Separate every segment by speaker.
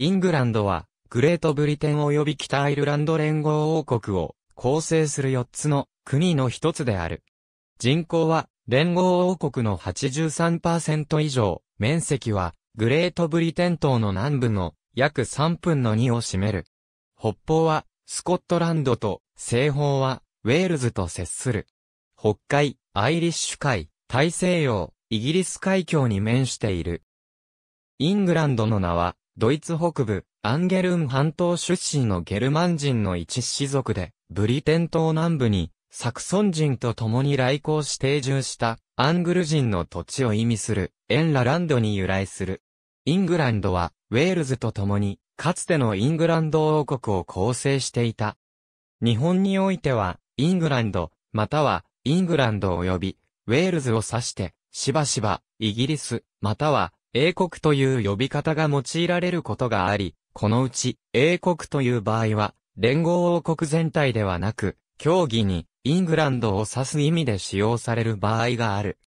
Speaker 1: イングランドは、グレートブリテン及び北アイルランド連合王国を構成する4つの国の一つである。人口は、連合王国の83%以上、面積は、グレートブリテン島の南部の約3分の2を占める。北方は、スコットランドと、西方は、ウェールズと接する。北海、アイリッシュ海、大西洋、イギリス海峡に面している。イングランドの名は、ドイツ北部、アンゲルン半島出身のゲルマン人の一氏族で、ブリテン島南部に、サクソン人と共に来航し定住した、アングル人の土地を意味する、エンラランドに由来する。イングランドは、ウェールズと共に、かつてのイングランド王国を構成していた。日本においては、イングランド、または、イングランド及び、ウェールズを指して、しばしば、イギリス、または、英国という呼び方が用いられることがあり、このうち、英国という場合は、連合王国全体ではなく、競技に、イングランドを指す意味で使用される場合がある。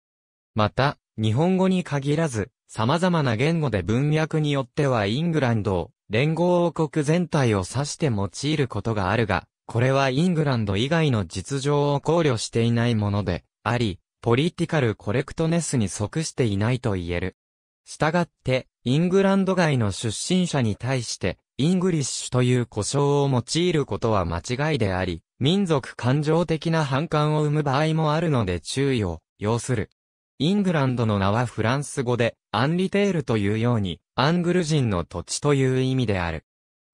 Speaker 1: また、日本語に限らず、様々な言語で文脈によってはイングランドを、連合王国全体を指して用いることがあるが、これはイングランド以外の実情を考慮していないもので、あり、ポリティカルコレクトネスに即していないと言える。したがって、イングランド外の出身者に対して、イングリッシュという呼称を用いることは間違いであり、民族感情的な反感を生む場合もあるので注意を要する。イングランドの名はフランス語で、アンリテールというように、アングル人の土地という意味である。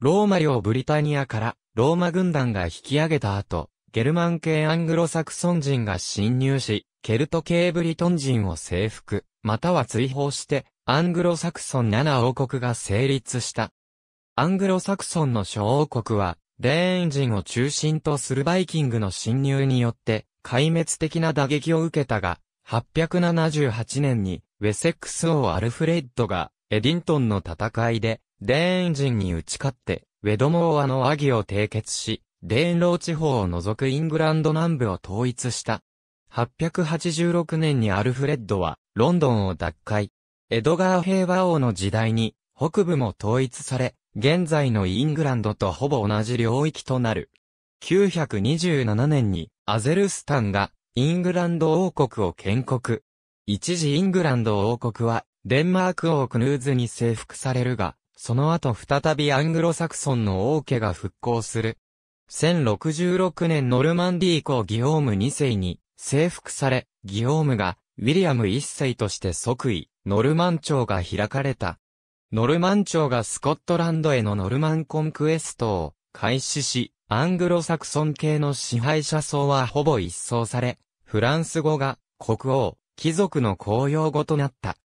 Speaker 1: ローマ領ブリタニアから、ローマ軍団が引き上げた後、ゲルマン系アングロサクソン人が侵入し、ケルト系ブリトン人を征服、または追放して、アングロサクソン7王国が成立した。アングロサクソンの諸王国は、デーン人を中心とするバイキングの侵入によって、壊滅的な打撃を受けたが、878年に、ウェセックス王アルフレッドが、エディントンの戦いで、デーン人に打ち勝って、ウェドモーアのアギを締結し、レーンロー地方を除くイングランド南部を統一した。886年にアルフレッドは、ロンドンを奪回。エドガー平和王の時代に、北部も統一され、現在のイングランドとほぼ同じ領域となる。927年に、アゼルスタンが、イングランド王国を建国。一時イングランド王国は、デンマーク王クヌーズに征服されるが、その後再びアングロサクソンの王家が復興する。1066年ノルマンディー公ギオーム2世に征服され、ギオームがウィリアム1世として即位、ノルマン朝が開かれた。ノルマン朝がスコットランドへのノルマンコンクエストを開始し、アングロサクソン系の支配者層はほぼ一掃され、フランス語が国王、貴族の公用語となった。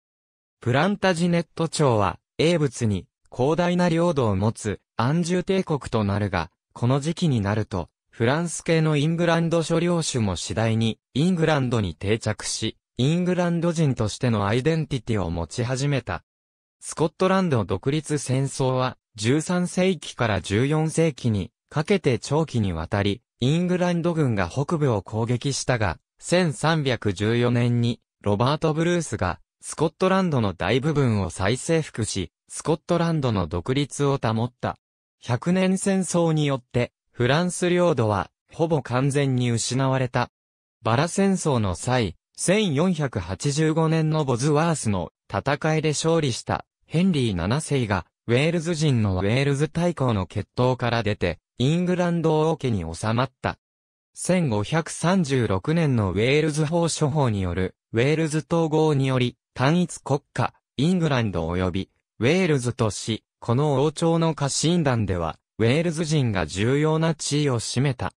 Speaker 1: プランタジネット朝は、英仏に広大な領土を持つ安住帝国となるが、この時期になると、フランス系のイングランド諸領主も次第に、イングランドに定着し、イングランド人としてのアイデンティティを持ち始めた。スコットランド独立戦争は、13世紀から14世紀に、かけて長期にわたり、イングランド軍が北部を攻撃したが、1314年に、ロバート・ブルースが、スコットランドの大部分を再征服し、スコットランドの独立を保った。100年戦争によって、フランス領土は、ほぼ完全に失われた。バラ戦争の際、1485年のボズワースの戦いで勝利したヘンリー7世が、ウェールズ人のウェールズ大公の決闘から出て、イングランド王家に収まった。1536年のウェールズ法処法による、ウェールズ統合により、単一国家、イングランド及び、ウェールズとし、この王朝の家臣団では、ウェールズ人が重要な地位を占めた。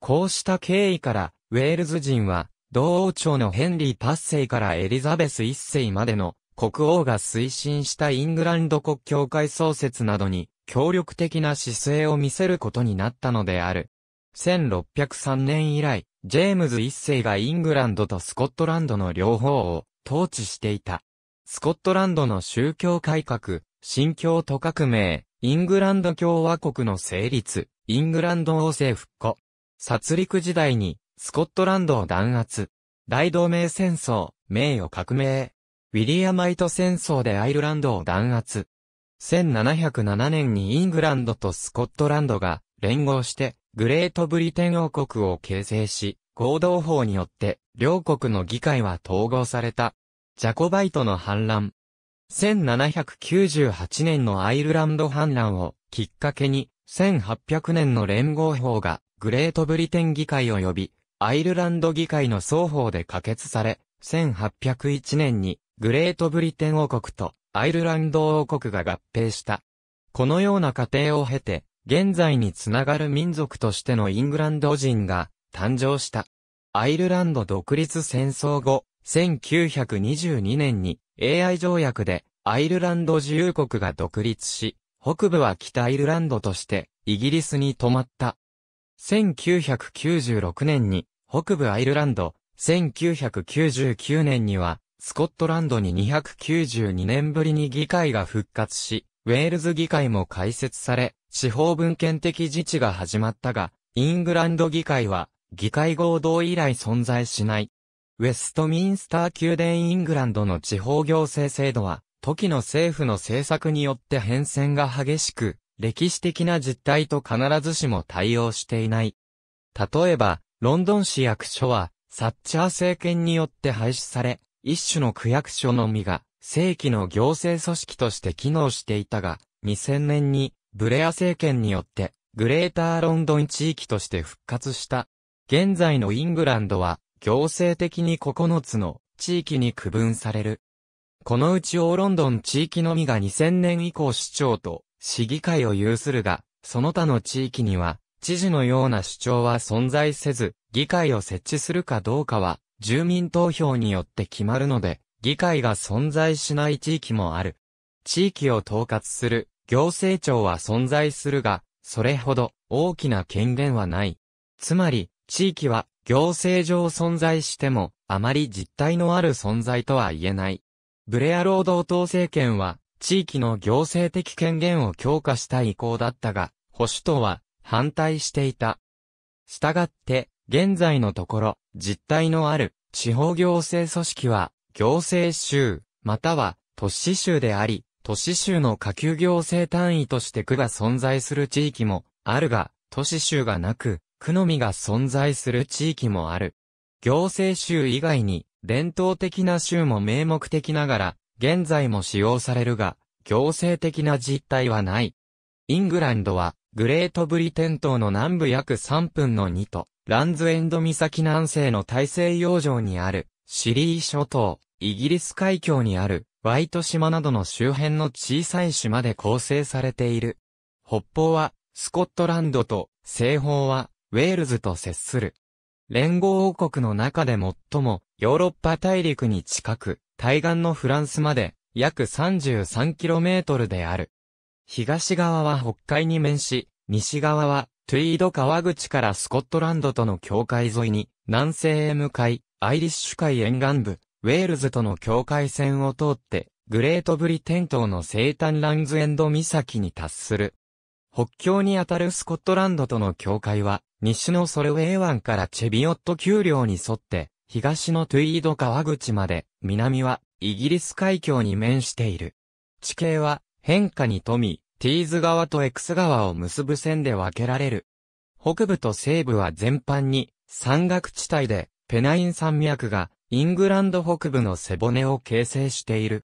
Speaker 1: こうした経緯から、ウェールズ人は、同王朝のヘンリー8世からエリザベス1世までの国王が推進したイングランド国教会創設などに協力的な姿勢を見せることになったのである。1603年以来、ジェームズ1世がイングランドとスコットランドの両方を統治していた。スコットランドの宗教改革、新教徒革命、イングランド共和国の成立、イングランド王政復古。殺戮時代に、スコットランドを弾圧。大同盟戦争、名誉革命。ウィリアマイト戦争でアイルランドを弾圧。1707年にイングランドとスコットランドが連合してグレートブリテン王国を形成し、合同法によって両国の議会は統合された。ジャコバイトの反乱。1798年のアイルランド反乱をきっかけに、1800年の連合法がグレートブリテン議会及びアイルランド議会の双方で可決され、1801年にグレートブリテン王国とアイルランド王国が合併した。このような過程を経て、現在につながる民族としてのイングランド人が誕生した。アイルランド独立戦争後、1922年に AI 条約でアイルランド自由国が独立し、北部は北アイルランドとしてイギリスに泊まった。1996年に北部アイルランド、1999年にはスコットランドに292年ぶりに議会が復活し、ウェールズ議会も開設され、地方文献的自治が始まったが、イングランド議会は議会合同以来存在しない。ウェストミンスター宮殿イングランドの地方行政制度は、時の政府の政策によって変遷が激しく、歴史的な実態と必ずしも対応していない。例えば、ロンドン市役所は、サッチャー政権によって廃止され、一種の区役所のみが、正規の行政組織として機能していたが、2000年に、ブレア政権によって、グレーターロンドン地域として復活した。現在のイングランドは、行政的に9つの地域に区分される。このうちオーロンドン地域のみが2000年以降市長と市議会を有するが、その他の地域には、知事のような主張は存在せず、議会を設置するかどうかは、住民投票によって決まるので、議会が存在しない地域もある。地域を統括する行政庁は存在するが、それほど大きな権限はない。つまり、地域は行政上存在しても、あまり実態のある存在とは言えない。ブレア労働党政権は、地域の行政的権限を強化した意向だったが、保守党は反対していた。したがって、現在のところ、実態のある地方行政組織は、行政州、または都市州であり、都市州の下級行政単位として区が存在する地域もあるが、都市州がなく、区のみが存在する地域もある。行政州以外に、伝統的な州も名目的ながら、現在も使用されるが、行政的な実態はない。イングランドは、グレートブリテン島の南部約3分の2と、ランズエンド岬南西の大西洋上にある、シリー諸島、イギリス海峡にある、ワイト島などの周辺の小さい島で構成されている。北方は、スコットランドと、西方は、ウェールズと接する。連合王国の中で最もヨーロッパ大陸に近く、対岸のフランスまで約 33km である。東側は北海に面し、西側はトゥイード川口からスコットランドとの境界沿いに、南西へ向かい、アイリッシュ海沿岸部、ウェールズとの境界線を通って、グレートブリテン島の西端ランズエンド岬に達する。北境にあたるスコットランドとの境界は、西のソルウェイ湾からチェビオット丘陵に沿って、東のトゥイード川口まで、南はイギリス海峡に面している。地形は変化に富み、ティーズ川とエクス川を結ぶ線で分けられる。北部と西部は全般に山岳地帯で、ペナイン山脈がイングランド北部の背骨を形成している。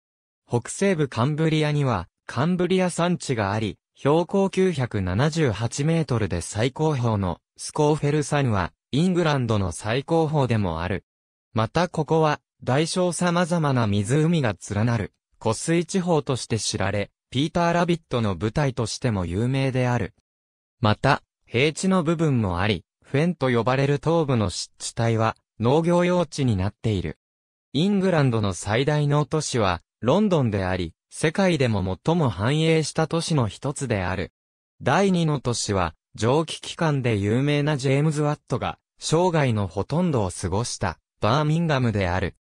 Speaker 1: 北西部カンブリアにはカンブリア山地があり、標高978メートルで最高峰のスコーフェル山はイングランドの最高峰でもある。またここは大小様々な湖が連なる湖水地方として知られ、ピーター・ラビットの舞台としても有名である。また、平地の部分もあり、フェンと呼ばれる東部の湿地帯は農業用地になっている。イングランドの最大の都市はロンドンであり、世界でも最も繁栄した都市の一つである。第二の都市は、蒸気機関で有名なジェームズ・ワットが、生涯のほとんどを過ごした、バーミンガムである。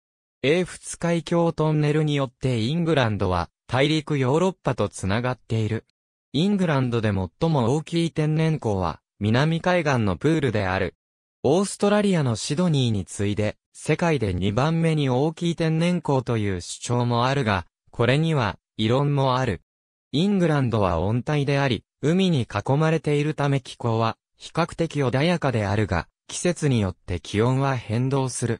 Speaker 1: 英仏海峡トンネルによってイングランドは、大陸ヨーロッパとつながっている。イングランドで最も大きい天然港は、南海岸のプールである。オーストラリアのシドニーに次いで、世界で2番目に大きい天然港という主張もあるが、これには、異論もある。イングランドは温帯であり、海に囲まれているため気候は、比較的穏やかであるが、季節によって気温は変動する。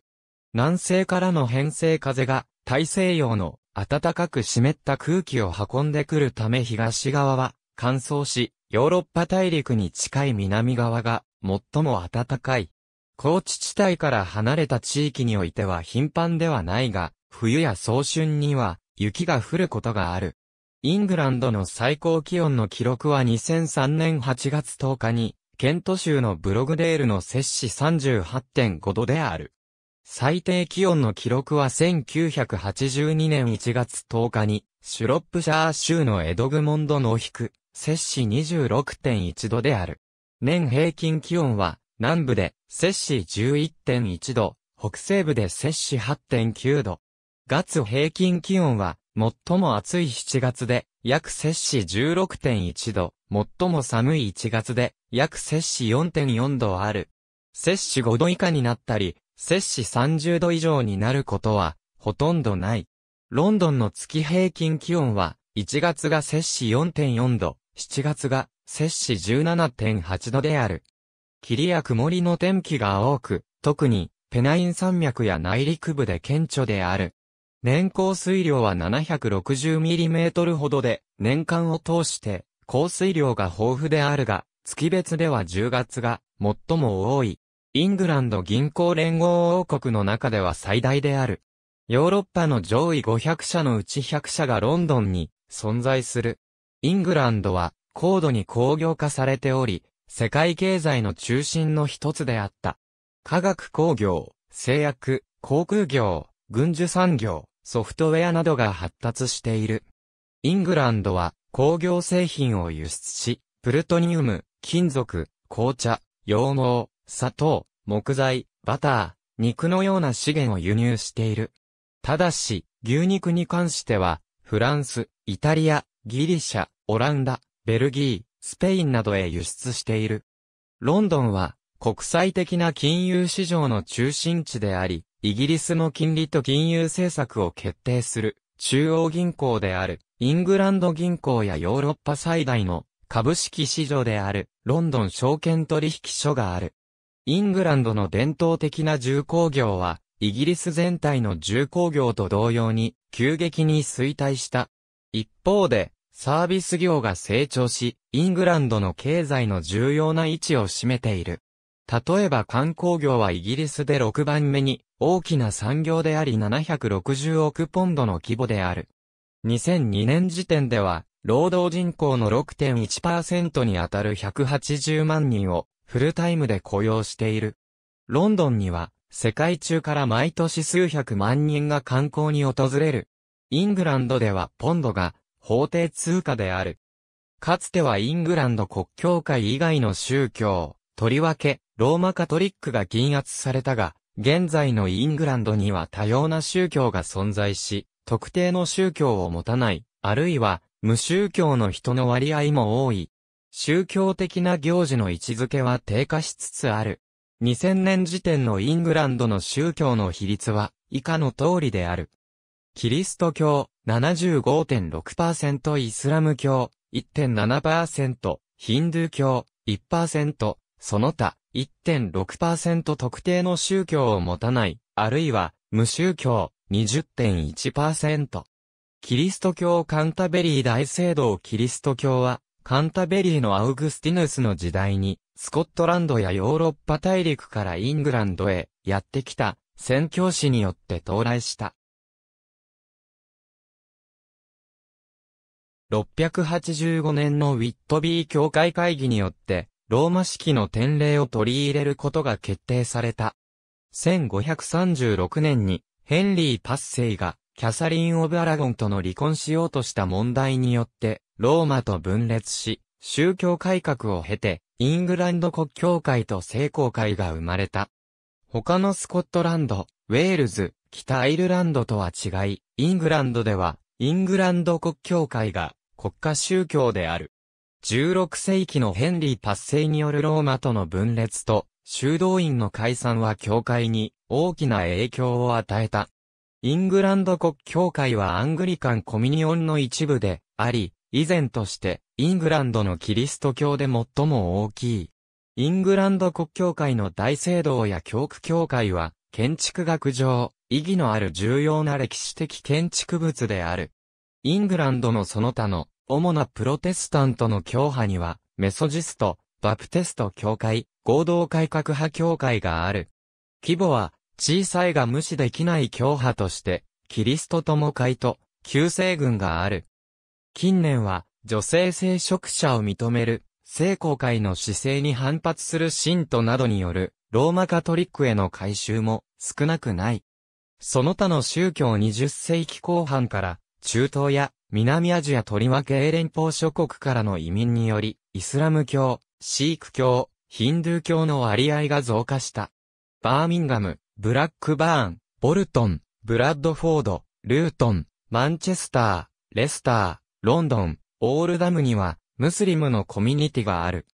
Speaker 1: 南西からの偏西風が、大西洋の暖かく湿った空気を運んでくるため東側は乾燥し、ヨーロッパ大陸に近い南側が最も暖かい。高地地帯から離れた地域においては頻繁ではないが、冬や早春には雪が降ることがある。イングランドの最高気温の記録は2003年8月10日に、ケント州のブログデールの摂氏38.5度である。最低気温の記録は1982年1月10日に、シュロップシャー州のエドグモンドノヒク、摂氏26.1度である。年平均気温は、南部で摂氏11.1度、北西部で摂氏8.9度、月平均気温は、最も暑い7月で、約摂氏16.1度、最も寒い1月で、約摂氏4.4度ある。摂氏5度以下になったり、摂氏30度以上になることは、ほとんどない。ロンドンの月平均気温は、1月が摂氏4.4度、7月が摂氏17.8度である。霧や曇りの天気が多く、特にペナイン山脈や内陸部で顕著である。年降水量は 760mm ほどで、年間を通して、降水量が豊富であるが、月別では10月が最も多い。イングランド銀行連合王国の中では最大である。ヨーロッパの上位500社のうち100社がロンドンに存在する。イングランドは高度に工業化されており、世界経済の中心の一つであった。科学工業、製薬、航空業、軍需産業、ソフトウェアなどが発達している。イングランドは工業製品を輸出し、プルトニウム、金属、紅茶、羊毛、砂糖、木材、バター、肉のような資源を輸入している。ただし、牛肉に関しては、フランス、イタリア、ギリシャ、オランダ、ベルギー、スペインなどへ輸出している。ロンドンは、国際的な金融市場の中心地であり、イギリスの金利と金融政策を決定する中央銀行であるイングランド銀行やヨーロッパ最大の株式市場であるロンドン証券取引所がある。イングランドの伝統的な重工業はイギリス全体の重工業と同様に急激に衰退した。一方でサービス業が成長し、イングランドの経済の重要な位置を占めている。例えば観光業はイギリスで6番目に大きな産業であり760億ポンドの規模である。2002年時点では、労働人口の6.1%にあたる180万人をフルタイムで雇用している。ロンドンには世界中から毎年数百万人が観光に訪れる。イングランドではポンドが法定通貨である。かつてはイングランド国教会以外の宗教、とりわけローマカトリックが禁圧されたが、現在のイングランドには多様な宗教が存在し、特定の宗教を持たない、あるいは無宗教の人の割合も多い。宗教的な行事の位置づけは低下しつつある。2000年時点のイングランドの宗教の比率は以下の通りである。キリスト教75.6%イスラム教1.7%ヒンドゥー教1%その他1.6%特定の宗教を持たない、あるいは無宗教20.1%。キリスト教カンタベリー大聖堂キリスト教は、カンタベリーのアウグスティヌスの時代に、スコットランドやヨーロッパ大陸からイングランドへやってきた宣教師によって到来した。685年のウィットビー教会会議によって、ローマ式の典礼を取り入れることが決定された。1536年にヘンリー・パッセイがキャサリン・オブ・アラゴンとの離婚しようとした問題によってローマと分裂し、宗教改革を経てイングランド国教会と聖公会が生まれた。他のスコットランド、ウェールズ、北アイルランドとは違い、イングランドではイングランド国教会が国家宗教である。16世紀のヘンリー達成によるローマとの分裂と、修道院の解散は教会に大きな影響を与えた。イングランド国教会はアングリカンコミニオンの一部であり、以前としてイングランドのキリスト教で最も大きい。イングランド国教会の大聖堂や教区教会は、建築学上、意義のある重要な歴史的建築物である。イングランドのその他の主なプロテスタントの教派には、メソジスト、バプテスト教会、合同改革派教会がある。規模は、小さいが無視できない教派として、キリスト友会と、救世軍がある。近年は、女性聖職者を認める、聖公会の姿勢に反発する信徒などによる、ローマカトリックへの改修も少なくない。その他の宗教20世紀後半から、中東や南アジアとりわけ英連邦諸国からの移民により、イスラム教、シーク教、ヒンドゥー教の割合が増加した。バーミンガム、ブラックバーン、ボルトン、ブラッドフォード、ルートン、マンチェスター、レスター、ロンドン、オールダムには、ムスリムのコミュニティがある。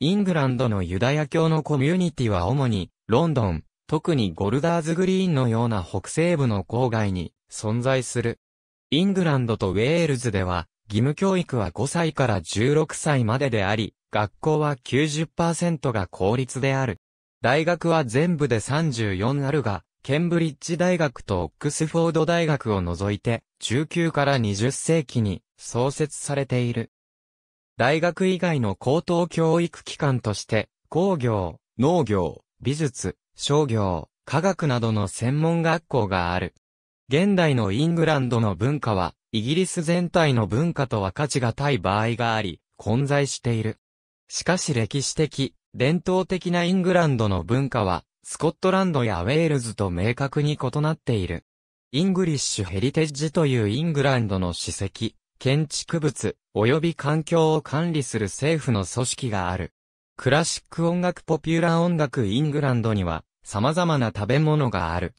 Speaker 1: イングランドのユダヤ教のコミュニティは主に、ロンドン、特にゴルダーズグリーンのような北西部の郊外に存在する。イングランドとウェールズでは、義務教育は5歳から16歳までであり、学校は90%が公立である。大学は全部で34あるが、ケンブリッジ大学とオックスフォード大学を除いて、19から20世紀に創設されている。大学以外の高等教育機関として、工業、農業、美術、商業、科学などの専門学校がある。現代のイングランドの文化は、イギリス全体の文化とは価値がい場合があり、混在している。しかし歴史的、伝統的なイングランドの文化は、スコットランドやウェールズと明確に異なっている。イングリッシュヘリテッジというイングランドの史跡、建築物、及び環境を管理する政府の組織がある。クラシック音楽ポピュラー音楽イングランドには、様々な食べ物がある。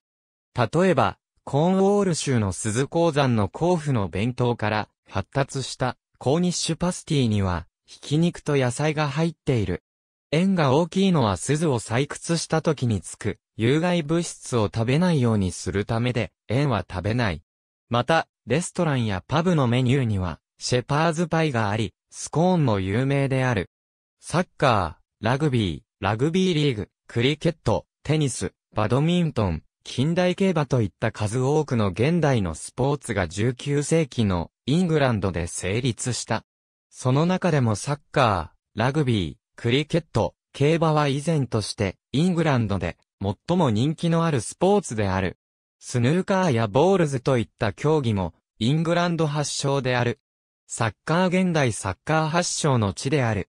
Speaker 1: 例えば、コーンウォール州の鈴鉱山の甲府の弁当から発達したコーニッシュパスティには、ひき肉と野菜が入っている。円が大きいのは鈴を採掘した時につく、有害物質を食べないようにするためで、円は食べない。また、レストランやパブのメニューには、シェパーズパイがあり、スコーンも有名である。サッカー、ラグビー、ラグビーリーグ、クリケット、テニス、バドミントン、近代競馬といった数多くの現代のスポーツが19世紀のイングランドで成立した。その中でもサッカー、ラグビー、クリケット、競馬は以前としてイングランドで最も人気のあるスポーツである。スヌーカーやボールズといった競技もイングランド発祥である。サッカー現代サッカー発祥の地である。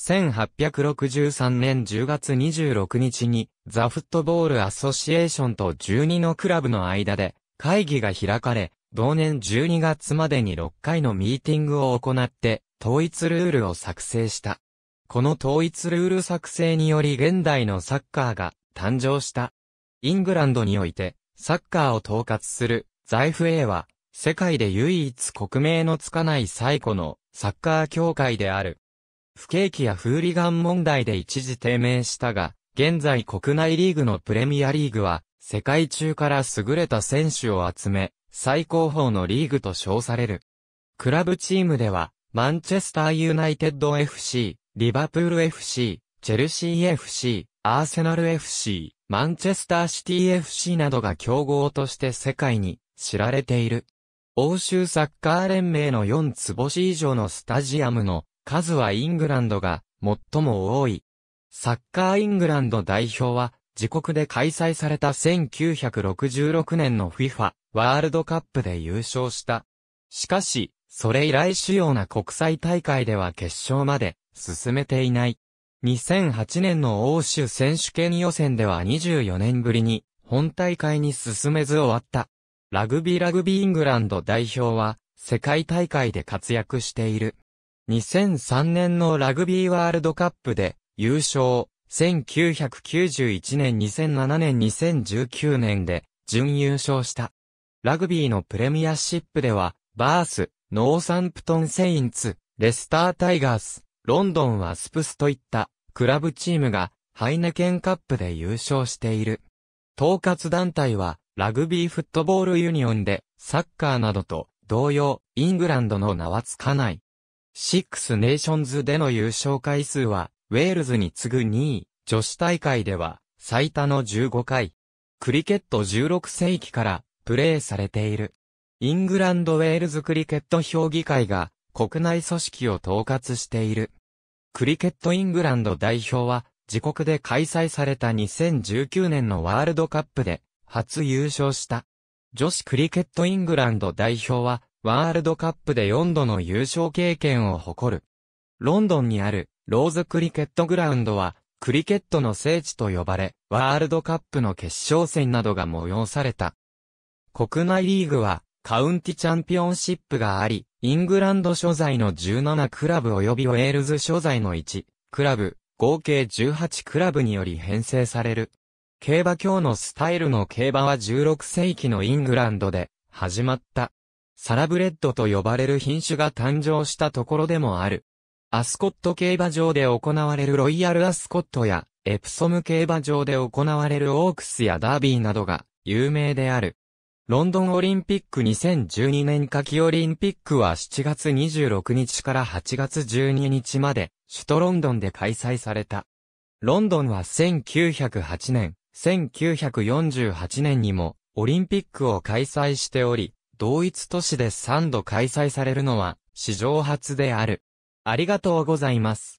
Speaker 1: 1863年10月26日に、ザ・フットボール・アソシエーションと12のクラブの間で、会議が開かれ、同年12月までに6回のミーティングを行って、統一ルールを作成した。この統一ルール作成により現代のサッカーが誕生した。イングランドにおいて、サッカーを統括する、ザイフ A は、世界で唯一国名のつかない最古のサッカー協会である。不景気やフーリガン問題で一時低迷したが、現在国内リーグのプレミアリーグは、世界中から優れた選手を集め、最高峰のリーグと称される。クラブチームでは、マンチェスターユナイテッド FC、リバプール FC、チェルシー FC、アーセナル FC、マンチェスターシティ FC などが競合として世界に知られている。欧州サッカー連盟の4つ星以上のスタジアムの数はイングランドが最も多い。サッカーイングランド代表は、自国で開催された1966年の FIFA ワールドカップで優勝した。しかし、それ以来主要な国際大会では決勝まで進めていない。2008年の欧州選手権予選では24年ぶりに本大会に進めず終わった。ラグビーラグビーイングランド代表は世界大会で活躍している。2003年のラグビーワールドカップで優勝、1991年2007年2019年で準優勝した。ラグビーのプレミアシップでは、バース、ノーサンプトンセインツ、レスタータイガース、ロンドンワスプスといったクラブチームがハイネケンカップで優勝している。統括団体はラグビーフットボールユニオンでサッカーなどと同様イングランドの名はつかない。シックスネーションズでの優勝回数は、ウェールズに次ぐ2位、女子大会では、最多の15回。クリケット16世紀から、プレーされている。イングランドウェールズクリケット評議会が、国内組織を統括している。クリケットイングランド代表は、自国で開催された2019年のワールドカップで、初優勝した。女子クリケットイングランド代表は、ワールドカップで4度の優勝経験を誇る。ロンドンにあるローズクリケットグラウンドはクリケットの聖地と呼ばれ、ワールドカップの決勝戦などが催された。国内リーグはカウンティチャンピオンシップがあり、イングランド所在の17クラブ及びウェールズ所在の1クラブ、合計18クラブにより編成される。競馬競のスタイルの競馬は16世紀のイングランドで始まった。サラブレッドと呼ばれる品種が誕生したところでもある。アスコット競馬場で行われるロイヤルアスコットや、エプソム競馬場で行われるオークスやダービーなどが有名である。ロンドンオリンピック2012年夏季オリンピックは7月26日から8月12日まで、首都ロンドンで開催された。ロンドンは1908年、1948年にもオリンピックを開催しており、同一都市で3度開催されるのは史上初である。ありがとうございます。